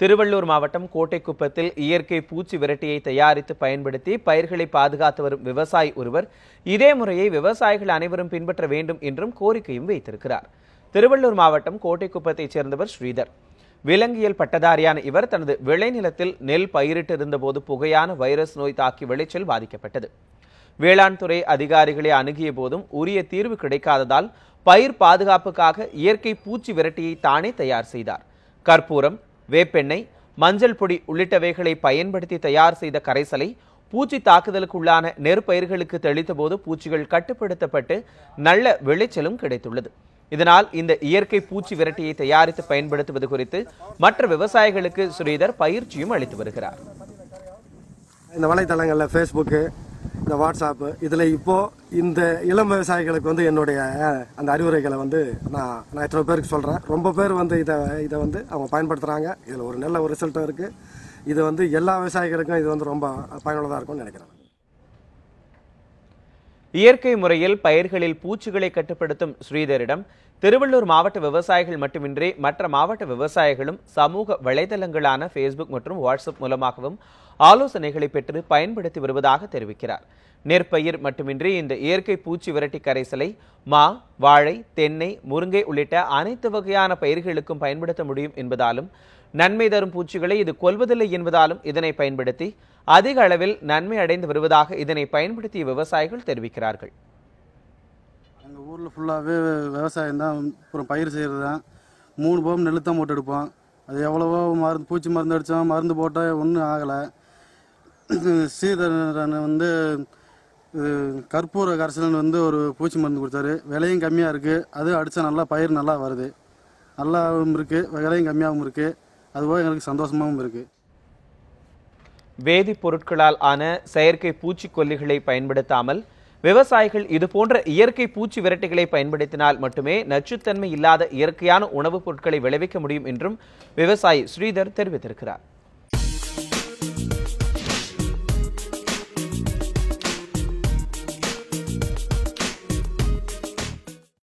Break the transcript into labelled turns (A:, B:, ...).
A: திருவள்ளூர் மாவட்டம் கோட்டைக்குப்பத்தில் இயற்கை பூச்சி விரட்டியை தயாரித்து பயன்படுத்தி பயிர்களை பாதுகாத்து வரும் விவசாயி ஒருவர் இதே முறையை விவசாயிகள் அனைவரும் பின்பற்ற வேண்டும் என்றும் கோரிக்கையும் வைத்திருக்கிறார் திருவள்ளூர் மாவட்டம் கோட்டைக்குப்பத்தைச் சேர்ந்தவர் ஸ்ரீதர் விலங்கியல் பட்டதாரியான இவர் தனது விளைநிலத்தில் நெல் பயிரிட்டிருந்தபோது புகையான வைரஸ் நோய் தாக்கி விளைச்சல் பாதிக்கப்பட்டது வேளாண் துறை அதிகாரிகளை அணுகிய போதும் உரிய தீர்வு கிடைக்காததால் பயிர் பாதுகாப்புக்காக இயற்கை பூச்சி விரட்டியை தானே தயார் செய்தார் கற்பூரம் வேப்பெண்ணெய் மஞ்சள் பொடி உள்ளிட்டவைகளை பயன்படுத்தி தயார் செய்த கரைசலை பூச்சி தாக்குதலுக்கு உள்ளான நெற்பயிர்களுக்கு தெளித்த போது பூச்சிகள் கட்டுப்படுத்தப்பட்டு நல்ல விளைச்சலும் கிடைத்துள்ளது இதனால் இந்த இயற்கை பூச்சி விரட்டியை தயாரித்து பயன்படுத்துவது குறித்து மற்ற விவசாயிகளுக்கு ஸ்ரீதர் பயிற்சியும் அளித்து வருகிறார்
B: இந்த வலைத்தளங்களில் ஃபேஸ்புக்கு இந்த வாட்ஸ்அப்பு இதில் இப்போது இந்த இளம் விவசாயிகளுக்கு வந்து என்னுடைய அந்த அறிவுரைகளை வந்து நான் நான் எத்தனை பேருக்கு சொல்கிறேன் ரொம்ப பேர் வந்து இதை இதை வந்து அவங்க பயன்படுத்துகிறாங்க இதில் ஒரு நல்ல ஒரு ரிசல்ட்டும் இருக்குது இது வந்து எல்லா விவசாயிகளுக்கும் இது வந்து ரொம்ப பயனுள்ளதாக இருக்கும்னு நினைக்கிறேன்
A: இயற்கை முறையில் பயிர்களில் பூச்சிகளை கட்டுப்படுத்தும் ஸ்ரீதரிடம் திருவள்ளூர் மாவட்ட விவசாயிகள் மட்டுமின்றி மற்ற மாவட்ட விவசாயிகளும் சமூக வலைதளங்களான ஃபேஸ்புக் மற்றும் வாட்ஸ்அப் மூலமாகவும் ஆலோசனைகளை பெற்று பயன்படுத்தி வருவதாக தெரிவிக்கிறார் நெற்பயிர் மட்டுமின்றி இந்த இயற்கை பூச்சி விரட்டி கரைசலை மா வாழை தென்னை முருங்கை உள்ளிட்ட அனைத்து வகையான பயிர்களுக்கும் பயன்படுத்த முடியும் என்பதாலும் நன்மை தரும் பூச்சிகளை இது கொள்வதில்லை என்பதாலும் இதனை பயன்படுத்தி அதிக அளவில் நன்மை அடைந்து வருவதாக இதனை பயன்படுத்திய விவசாயிகள் தெரிவிக்கிறார்கள்
C: எங்கள் ஊரில் ஃபுல்லாகவே விவசாயம் தான் அப்புறம் பயிர் செய்கிறது தான் மூணு போகம் நெல் தான் போட்டு எடுப்போம் அது எவ்வளவோ மருந்து பூச்சி மருந்து அடித்தோம் மருந்து போட்டால் ஒன்றும் ஆகலை சீதரன் வந்து கற்பூர கரைசலன் வந்து ஒரு பூச்சி மருந்து கொடுத்தாரு விலையும் கம்மியாக இருக்குது அது அடித்தா நல்லா பயிர் நல்லா வருது நல்லாவும் இருக்குது விலையும் கம்மியாகவும் இருக்குது அதுபோல் எங்களுக்கு சந்தோஷமாகவும் இருக்குது
A: வேதிப்பொருட்களால் ஆன செயற்கை பூச்சிக்கொல்லிகளை பயன்படுத்தாமல் விவசாயிகள் இதுபோன்ற இயற்கை பூச்சி விரட்டிகளை பயன்படுத்தினால் மட்டுமே நச்சுத்தன்மை இல்லாத இயற்கையான உணவுப் பொருட்களை விளைவிக்க முடியும் என்றும் விவசாயி ஸ்ரீதர் தெரிவித்திருக்கிறார்